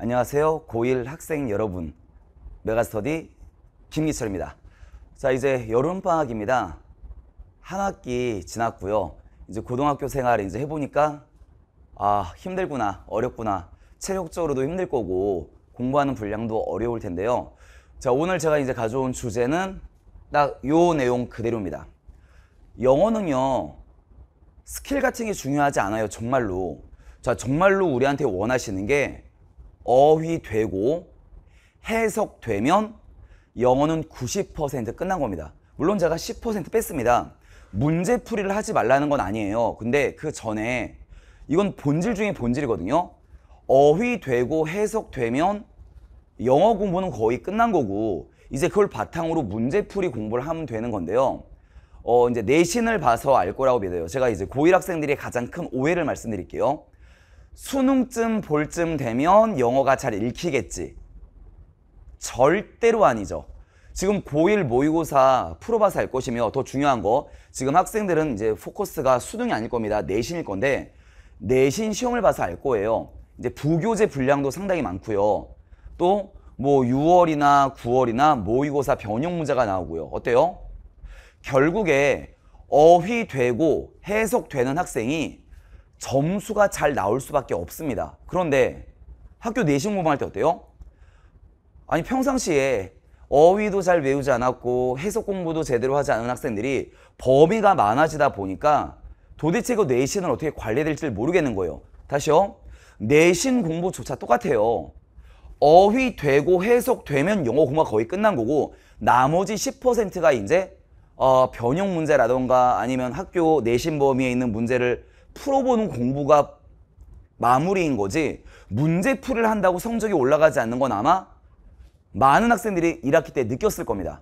안녕하세요. 고1 학생 여러분. 메가스터디 김기철입니다. 자, 이제 여름방학입니다. 한 학기 지났고요. 이제 고등학교 생활 이제 해보니까 아, 힘들구나, 어렵구나. 체력적으로도 힘들 거고 공부하는 분량도 어려울 텐데요. 자, 오늘 제가 이제 가져온 주제는 딱 요 내용 그대로입니다. 영어는요, 스킬 같은 게 중요하지 않아요. 정말로. 자, 정말로 우리한테 원하시는 게 어휘되고 해석되면 영어는 90% 끝난 겁니다. 물론 제가 10% 뺐습니다. 문제풀이를 하지 말라는 건 아니에요. 근데 그 전에 이건 본질 중에 본질이거든요. 어휘되고 해석되면 영어 공부는 거의 끝난 거고 이제 그걸 바탕으로 문제풀이 공부를 하면 되는 건데요. 어, 이제 내신을 봐서 알 거라고 믿어요. 제가 이제 고1 학생들이 가장 큰 오해를 말씀드릴게요. 수능쯤 볼쯤 되면 영어가 잘 읽히겠지. 절대로 아니죠. 지금 고1 모의고사 풀어봐서 할 것이며 더 중요한 거 지금 학생들은 이제 포커스가 수능이 아닐 겁니다. 내신일 건데 내신 시험을 봐서 알 거예요. 이제 부교재 분량도 상당히 많고요. 또 뭐 6월이나 9월이나 모의고사 변형 문제가 나오고요. 어때요? 결국에 어휘되고 해석되는 학생이 점수가 잘 나올 수밖에 없습니다. 그런데 학교 내신 공부할 때 어때요? 아니 평상시에 어휘도 잘 외우지 않았고 해석 공부도 제대로 하지 않은 학생들이 범위가 많아지다 보니까 도대체 그 내신은 어떻게 관리될지 모르겠는 거예요. 다시요. 내신 공부조차 똑같아요. 어휘 되고 해석 되면 영어 공부가 거의 끝난 거고 나머지 10%가 이제 어, 변형 문제라던가 아니면 학교 내신 범위에 있는 문제를 풀어보는 공부가 마무리인 거지 문제 풀을 한다고 성적이 올라가지 않는 건 아마 많은 학생들이 1학기 때 느꼈을 겁니다.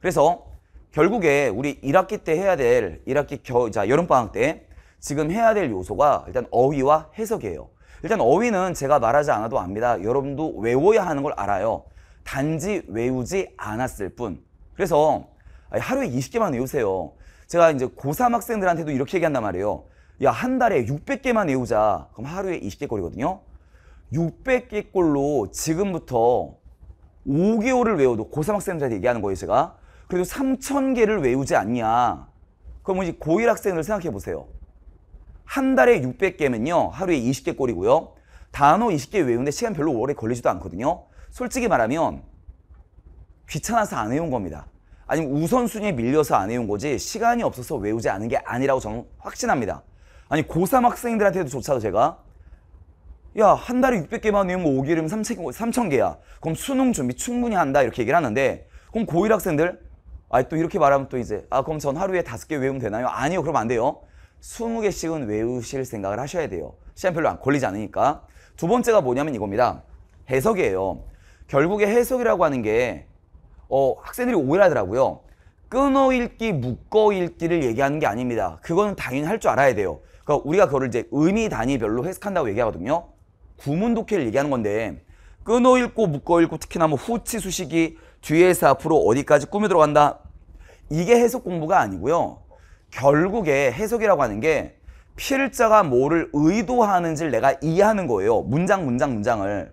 그래서 결국에 우리 1학기 때 해야 될 1학기 겨, 자 여름방학 때 지금 해야 될 요소가 일단 어휘와 해석이에요. 일단 어휘는 제가 말하지 않아도 압니다. 여러분도 외워야 하는 걸 알아요. 단지 외우지 않았을 뿐. 그래서 하루에 20개만 외우세요. 제가 이제 고3 학생들한테도 이렇게 얘기한단 말이에요. 야한 달에 600개만 외우자 그럼 하루에 20개 꼴이거든요 600개 꼴로 지금부터 5개월을 외워도 고3 학생들한테 얘기하는 거예요 제가 그래도 3,000개를 외우지 않냐 그럼 이제 고1 학생들 생각해 보세요 한 달에 600개면요 하루에 20개 꼴이고요 단어 20개 외우는데 시간 별로 오래 걸리지도 않거든요 솔직히 말하면 귀찮아서 안 외운 겁니다 아니면 우선순위에 밀려서 안 외운 거지 시간이 없어서 외우지 않은 게 아니라고 저는 확신합니다 아니 고3 학생들한테도 조차도 제가 야 한 달에 600개만 외우면 5개면 3,000개야 그럼 수능 준비 충분히 한다 이렇게 얘기를 하는데 그럼 고1 학생들 아 또 이렇게 말하면 또 이제 아 그럼 전 하루에 5개 외우면 되나요? 아니요 그럼 안 돼요 20개씩은 외우실 생각을 하셔야 돼요 시간 별로 안 걸리지 않으니까 두 번째가 뭐냐면 이겁니다 해석이에요 결국에 해석이라고 하는 게 어, 학생들이 오해를 하더라고요 끊어 읽기, 묶어 읽기를 얘기하는 게 아닙니다. 그거는 당연히 할 줄 알아야 돼요. 그러니까 우리가 그거를 이제 의미 단위별로 해석한다고 얘기하거든요. 구문 독해를 얘기하는 건데 끊어 읽고 묶어 읽고 특히나 뭐 후치 수식이 뒤에서 앞으로 어디까지 꾸며 들어간다. 이게 해석 공부가 아니고요. 결국에 해석이라고 하는 게 필자가 뭐를 의도하는지를 내가 이해하는 거예요. 문장 문장 문장을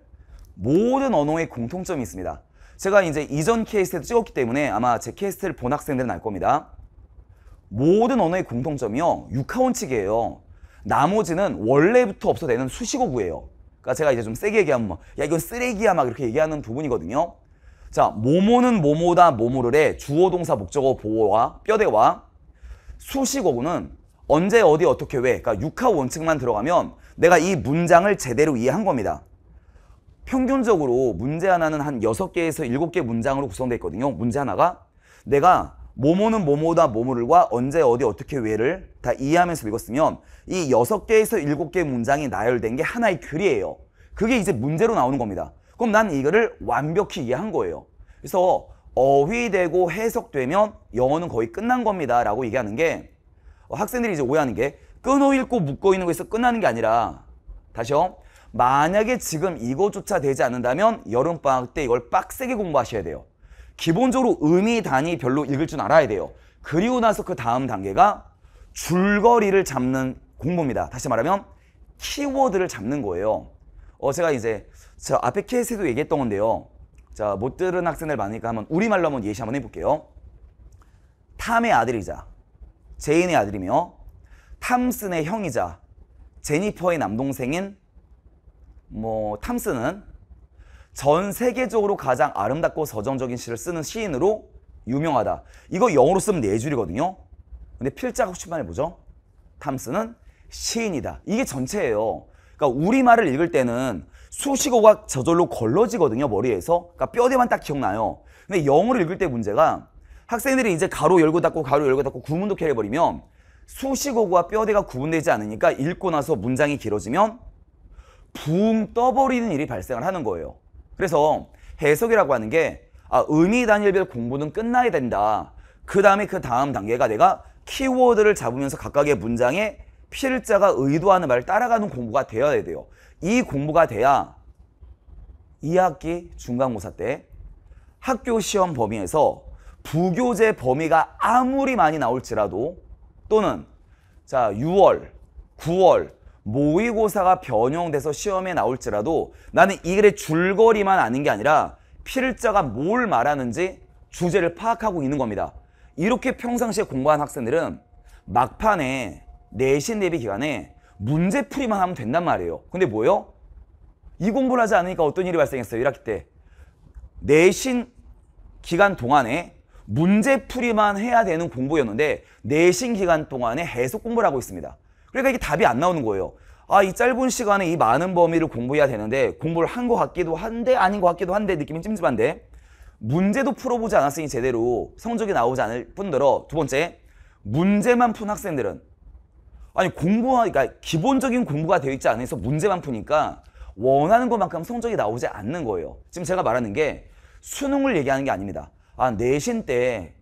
모든 언어의 공통점이 있습니다. 제가 이제 이전 케이스에도 찍었기 때문에 아마 제 케이스를 본 학생들은 알 겁니다. 모든 언어의 공통점이요. 육하원칙이에요. 나머지는 원래부터 없어되는 수식어구예요. 그러니까 제가 이제 좀 세게 얘기하면 뭐, 야 이건 쓰레기야 막 이렇게 얘기하는 부분이거든요. 자, 모모는 모모다 모모를의 주어 동사 목적어 보호와 뼈대와 수식어구는 언제 어디 어떻게 왜 그러니까 육하 원칙만 들어가면 내가 이 문장을 제대로 이해한 겁니다. 평균적으로 문제 하나는 한여 개에서 일개 문장으로 구성되어 있거든요. 문제 하나가 내가 모모는 모모다 모모를과 언제 어디 어떻게 왜를 다 이해하면서 읽었으면 이 여섯 개에서 일곱 개 문장이 나열된 게 하나의 글이에요. 그게 이제 문제로 나오는 겁니다. 그럼 난 이거를 완벽히 이해한 거예요. 그래서 어휘되고 해석되면 영어는 거의 끝난 겁니다. 라고 얘기하는 게 학생들이 이제 오해하는 게 끊어 읽고 묶어 있는 거에서 끝나는 게 아니라 다시요. 만약에 지금 이거조차 되지 않는다면 여름방학 때 이걸 빡세게 공부하셔야 돼요. 기본적으로 의미 단위 별로 읽을 줄 알아야 돼요. 그리고 나서 그 다음 단계가 줄거리를 잡는 공부입니다. 다시 말하면 키워드를 잡는 거예요. 어 제가 이제 저 앞에 케이스도 얘기했던 건데요. 자, 못 들은 학생들 많으니까 한번 우리말로 한번 예시 한번 해볼게요. 탐의 아들이자 제인의 아들이며 탐슨의 형이자 제니퍼의 남동생인 뭐 탐슨은 전 세계적으로 가장 아름답고 서정적인 시를 쓰는 시인으로 유명하다. 이거 영어로 쓰면 네 줄이거든요. 근데 필자가 훨씬 많해 뭐죠? 탐스는 시인이다. 이게 전체예요. 그러니까 우리말을 읽을 때는 수식어가 저절로 걸러지거든요. 머리에서. 그러니까 뼈대만 딱 기억나요. 근데 영어를 읽을 때 문제가 학생들이 이제 가로 열고 닫고 가로 열고 닫고 구문도 캐려버리면 수식어와 뼈대가 구분되지 않으니까 읽고 나서 문장이 길어지면 붕 떠버리는 일이 발생을 하는 거예요. 그래서 해석이라고 하는 게 아, 의미 단일별 공부는 끝나야 된다. 그 다음에 그 다음 단계가 내가 키워드를 잡으면서 각각의 문장에 필자가 의도하는 말을 따라가는 공부가 되어야 돼요. 이 공부가 돼야 2학기 중간고사 때 학교 시험 범위에서 부교재 범위가 아무리 많이 나올지라도 또는 자 6월, 9월, 모의고사가 변형돼서 시험에 나올지라도 나는 이 글의 줄거리만 아는 게 아니라 필자가 뭘 말하는지 주제를 파악하고 있는 겁니다. 이렇게 평상시에 공부한 학생들은 막판에 내신 대비 기간에 문제풀이만 하면 된단 말이에요. 근데 뭐예요? 이 공부를 하지 않으니까 어떤 일이 발생했어요? 1학기 때. 내신 기간 동안에 문제풀이만 해야 되는 공부였는데 내신 기간 동안에 해석 공부를 하고 있습니다. 그러니까 이게 답이 안 나오는 거예요. 아, 이 짧은 시간에 이 많은 범위를 공부해야 되는데 공부를 한 것 같기도 한데 아닌 것 같기도 한데 느낌이 찜찜한데 문제도 풀어보지 않았으니 제대로 성적이 나오지 않을 뿐더러 두 번째 문제만 푼 학생들은 아니 공부하니까 그러니까 기본적인 공부가 되어 있지 않아서 문제만 푸니까 원하는 것만큼 성적이 나오지 않는 거예요. 지금 제가 말하는 게 수능을 얘기하는 게 아닙니다. 아 내신 때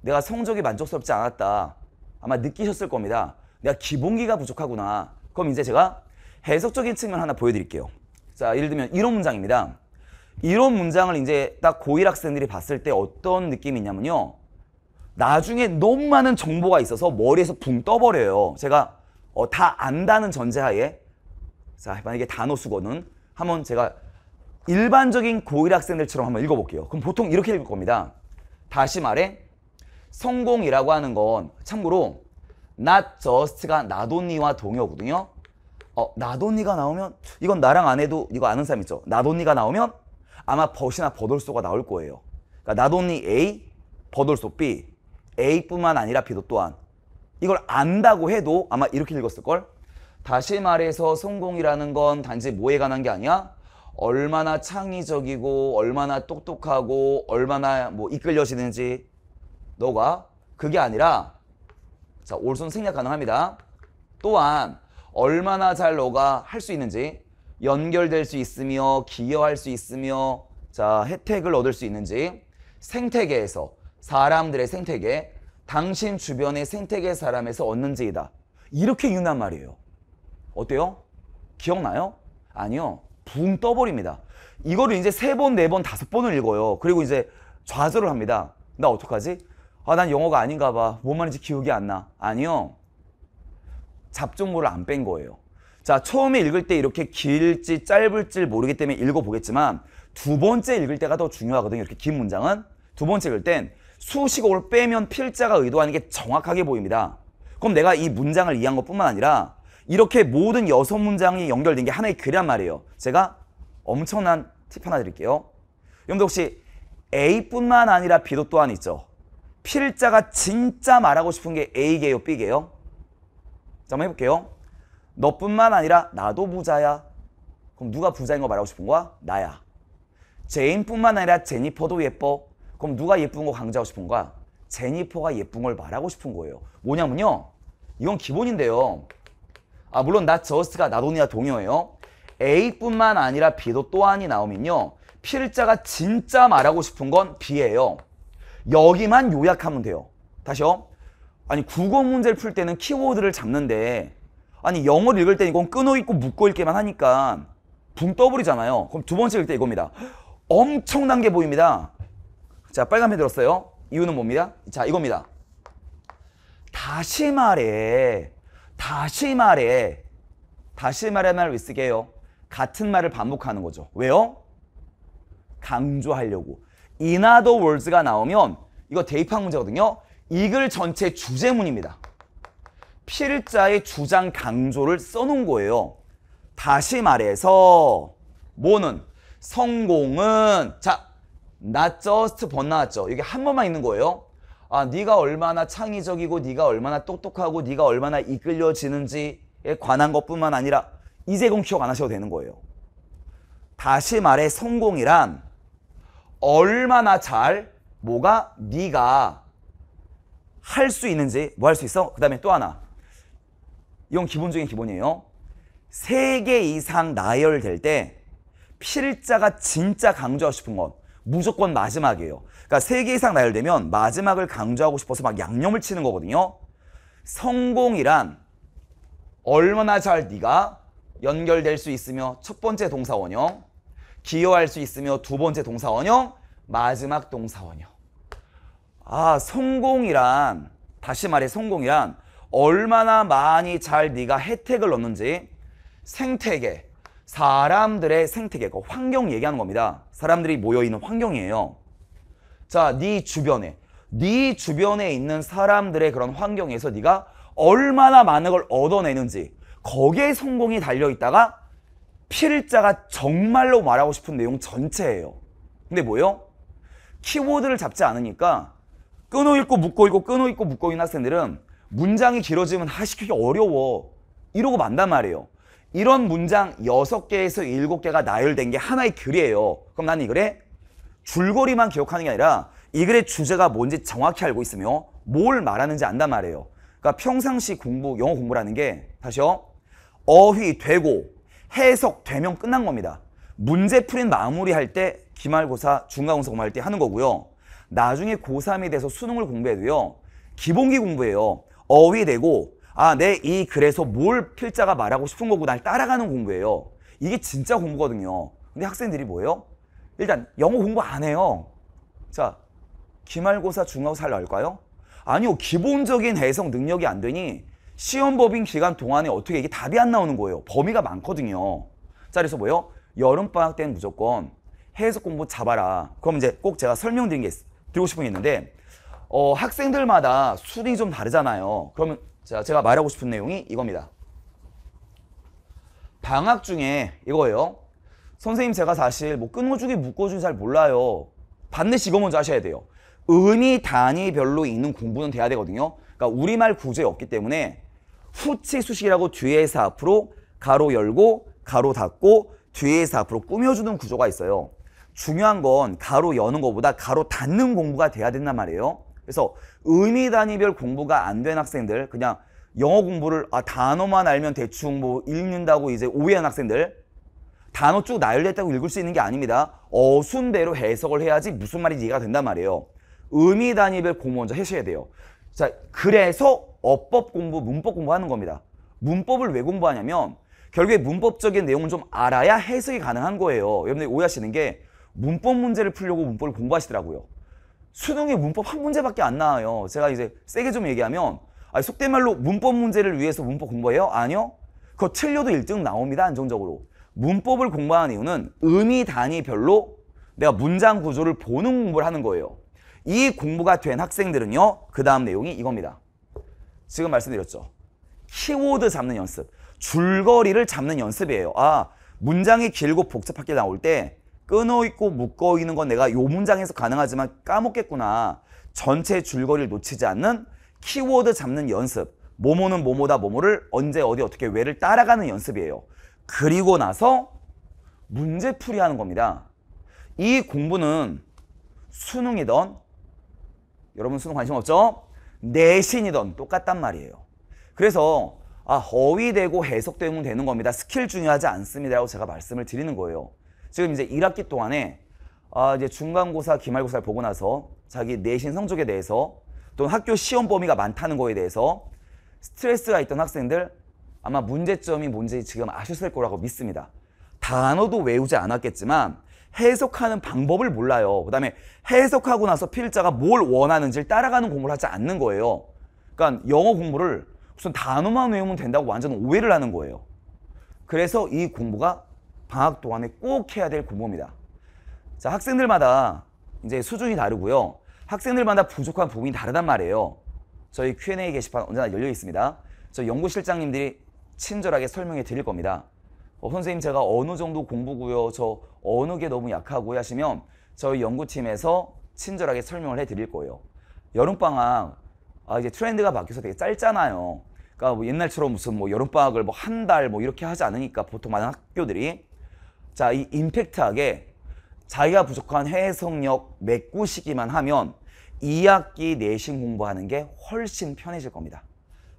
내가 성적이 만족스럽지 않았다. 아마 느끼셨을 겁니다. 내가 기본기가 부족하구나. 그럼 이제 제가 해석적인 측면 하나 보여드릴게요. 자, 예를 들면 이런 문장입니다. 이런 문장을 이제 딱 고1 학생들이 봤을 때 어떤 느낌이 있냐면요. 나중에 너무 많은 정보가 있어서 머리에서 붕 떠버려요. 제가 어, 다 안다는 전제하에 자 만약에 단어 수거는 한번 제가 일반적인 고1 학생들처럼 한번 읽어볼게요. 그럼 보통 이렇게 읽을 겁니다. 다시 말해 성공이라고 하는 건 참고로 not just가 나돈니와 동요거든요. 어, 나돈니가 나오면 이건 나랑 안 해도 이거 아는 사람 있죠. 나돈니가 나오면 아마 벗이나 버돌소가 나올 거예요. 그러니까 나돈니 A, 버돌소 B, A뿐만 아니라 B도 또한 이걸 안다고 해도 아마 이렇게 읽었을걸? 다시 말해서 성공이라는 건 단지 뭐에 관한 게 아니야? 얼마나 창의적이고 얼마나 똑똑하고 얼마나 뭐 이끌려지는지 너가 그게 아니라 자, 올손 생략 가능합니다. 또한 얼마나 잘 녹아 할 수 있는지 연결될 수 있으며 기여할 수 있으며 자 혜택을 얻을 수 있는지 생태계에서 사람들의 생태계 당신 주변의 생태계 사람에서 얻는지이다 이렇게 유난 말이에요 어때요? 기억나요? 아니요 붕 떠버립니다 이거를 이제 세 번, 네 번, 다섯 번을 읽어요 그리고 이제 좌절을 합니다 나 어떡하지? 아, 난 영어가 아닌가 봐. 뭔 말인지 기억이 안 나. 아니요. 잡종모를 안 뺀 거예요. 자, 처음에 읽을 때 이렇게 길지 짧을지 모르기 때문에 읽어보겠지만 두 번째 읽을 때가 더 중요하거든요. 이렇게 긴 문장은. 두 번째 읽을 땐 수식어를 빼면 필자가 의도하는 게 정확하게 보입니다. 그럼 내가 이 문장을 이해한 것뿐만 아니라 이렇게 모든 여섯 문장이 연결된 게 하나의 글이란 말이에요. 제가 엄청난 팁 하나 드릴게요. 여러분들 혹시 A뿐만 아니라 B도 또한 있죠. 필자가 진짜 말하고 싶은 게 A게요, B게요? 자, 한번 해볼게요. 너뿐만 아니라 나도 부자야. 그럼 누가 부자인 거 말하고 싶은 거야? 나야. 제인뿐만 아니라 제니퍼도 예뻐. 그럼 누가 예쁜 거 강조하고 싶은 거야? 제니퍼가 예쁜 걸 말하고 싶은 거예요. 뭐냐면요. 이건 기본인데요. 아 물론 나 저스트가 나돈이나 동요예요. A뿐만 아니라 B도 또한이 나오면요. 필자가 진짜 말하고 싶은 건 B예요. 여기만 요약하면 돼요. 다시요. 아니 국어 문제를 풀 때는 키워드를 잡는데 아니 영어를 읽을 때는 이건 끊어 읽고 묶어 읽기만 하니까 붕 떠버리잖아요. 그럼 두 번째 읽을 때 이겁니다. 엄청난 게 보입니다. 자 빨간펜 들었어요. 이유는 뭡니까? 자 이겁니다. 다시 말해 다시 말해 다시 말해 말을 왜 쓰게 해요? 같은 말을 반복하는 거죠. 왜요? 강조하려고. in other words가 나오면 이거 대입학 문제거든요. 이 글 전체 주제문입니다. 필자의 주장 강조를 써놓은 거예요. 다시 말해서 뭐는 성공은 자 not just but 나왔죠. 이게 한 번만 있는 거예요. 아 네가 얼마나 창의적이고 네가 얼마나 똑똑하고 네가 얼마나 이끌려지는지에 관한 것뿐만 아니라 이제 공 기억 안 하셔도 되는 거예요. 다시 말해 성공이란 얼마나 잘 뭐가 네가 할 수 있는지 뭐 할 수 있어? 그 다음에 또 하나 이건 기본적인 기본이에요. 세 개 이상 나열될 때 필자가 진짜 강조하고 싶은 건 무조건 마지막이에요. 그러니까 세 개 이상 나열되면 마지막을 강조하고 싶어서 막 양념을 치는 거거든요. 성공이란 얼마나 잘 네가 연결될 수 있으며 첫 번째 동사 원형 기여할 수 있으며 두 번째 동사 원형, 마지막 동사 원형. 아, 성공이란 다시 말해 성공이란 얼마나 많이 잘 네가 혜택을 얻는지 생태계, 사람들의 생태계, 그 환경 얘기하는 겁니다. 사람들이 모여있는 환경이에요. 자, 네 주변에, 네 주변에 있는 사람들의 그런 환경에서 네가 얼마나 많은 걸 얻어내는지 거기에 성공이 달려있다가 필자가 정말로 말하고 싶은 내용 전체예요. 근데 뭐요? 키워드를 잡지 않으니까 끊어 읽고 묶어 읽고 끊어 읽고 묶어 읽는 학생들은 문장이 길어지면 하시키기 어려워. 이러고 만단 말이에요. 이런 문장 6개에서 7개가 나열된 게 하나의 글이에요. 그럼 나는 이 글에 줄거리만 기억하는 게 아니라 이 글의 주제가 뭔지 정확히 알고 있으며 뭘 말하는지 안단 말이에요. 그러니까 평상시 공부, 영어 공부라는 게 다시요. 어휘, 되고, 해석되면 끝난 겁니다. 문제 풀인 마무리할 때 기말고사, 중간고사 공부할 때 하는 거고요. 나중에 고3대해서 수능을 공부해도요. 기본기 공부예요. 어휘 내고 아, 내 이글에서뭘 네, 필자가 말하고 싶은 거고 날 따라가는 공부예요. 이게 진짜 공부거든요. 근데 학생들이 뭐예요? 일단 영어 공부 안 해요. 자, 기말고사, 중간고사 잘나까요 아니요. 기본적인 해석 능력이 안 되니 시험 법인 기간 동안에 어떻게 이게 답이 안 나오는 거예요. 범위가 많거든요. 자, 그래서 뭐예요? 여름방학 때는 무조건 해석 공부 잡아라. 그럼 이제 꼭 제가 설명드린 게, 있, 드리고 싶은 게 있는데, 어, 학생들마다 수준이 좀 다르잖아요. 그러면 자, 제가 말하고 싶은 내용이 이겁니다. 방학 중에 이거예요. 선생님 제가 사실 뭐 끊어주기 묶어주기 잘 몰라요. 반드시 이거 먼저 하셔야 돼요. 의미 단위별로 있는 공부는 돼야 되거든요. 그러니까 우리말 구제 없기 때문에 후치 수식이라고 뒤에서 앞으로 가로 열고 가로 닫고 뒤에서 앞으로 꾸며주는 구조가 있어요. 중요한 건 가로 여는 것보다 가로 닫는 공부가 돼야 된단 말이에요. 그래서 의미 단위별 공부가 안 된 학생들 그냥 영어 공부를 아 단어만 알면 대충 뭐 읽는다고 이제 오해한 학생들 단어 쭉 나열됐다고 읽을 수 있는 게 아닙니다. 어순대로 해석을 해야지 무슨 말인지 이해가 된단 말이에요. 의미 단위별 공부 먼저 하셔야 돼요. 자, 그래서 어법 공부, 문법 공부하는 겁니다. 문법을 왜 공부하냐면 결국에 문법적인 내용을 좀 알아야 해석이 가능한 거예요. 여러분들이 오해하시는 게 문법 문제를 풀려고 문법을 공부하시더라고요. 수능에 문법 한 문제밖에 안 나와요. 제가 이제 세게 좀 얘기하면 아 속된 말로 문법 문제를 위해서 문법 공부해요? 아니요. 그거 틀려도 1등 나옵니다. 안정적으로. 문법을 공부하는 이유는 의미 단위별로 내가 문장 구조를 보는 공부를 하는 거예요. 이 공부가 된 학생들은요. 그 다음 내용이 이겁니다. 지금 말씀드렸죠. 키워드 잡는 연습. 줄거리를 잡는 연습이에요. 아, 문장이 길고 복잡하게 나올 때 끊어있고 묶어있는 건 내가 요 문장에서 가능하지만 까먹겠구나. 전체 줄거리를 놓치지 않는 키워드 잡는 연습. 모모는 모모다 모모를 언제 어디 어떻게 왜를 따라가는 연습이에요. 그리고 나서 문제풀이 하는 겁니다. 이 공부는 수능이던 여러분 수능 관심 없죠? 내신이던 똑같단 말이에요. 그래서 아, 허위되고 해석되면 되는 겁니다. 스킬 중요하지 않습니다. 라고 제가 말씀을 드리는 거예요. 지금 이제 1학기 동안에 아, 이제 중간고사, 기말고사를 보고 나서 자기 내신 성적에 대해서 또는 학교 시험 범위가 많다는 거에 대해서 스트레스가 있던 학생들 아마 문제점이 뭔지 지금 아셨을 거라고 믿습니다. 단어도 외우지 않았겠지만 해석하는 방법을 몰라요. 그 다음에 해석하고 나서 필자가 뭘 원하는지를 따라가는 공부를 하지 않는 거예요. 그러니까 영어 공부를 우선 단어만 외우면 된다고 완전 오해를 하는 거예요. 그래서 이 공부가 방학 동안에 꼭 해야 될 공부입니다. 자, 학생들마다 이제 수준이 다르고요. 학생들마다 부족한 부분이 다르단 말이에요. 저희 Q&A 게시판 언제나 열려 있습니다. 저 연구실장님들이 친절하게 설명해 드릴 겁니다. 어, 선생님 제가 어느 정도 공부고요. 저 어느 게 너무 약하고요 하시면 저희 연구팀에서 친절하게 설명을 해드릴 거예요. 여름방학 아, 이제 트렌드가 바뀌어서 되게 짧잖아요. 그러니까 뭐 옛날처럼 무슨 뭐 여름방학을 뭐 한 달뭐 뭐 이렇게 하지 않으니까 보통 많은 학교들이 자 이 임팩트하게 자기가 부족한 해석력 메꾸시기만 하면 2학기 내신 공부하는 게 훨씬 편해질 겁니다.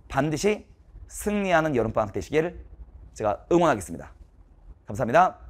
반드시 승리하는 여름방학 되시기를 제가 응원하겠습니다. 감사합니다.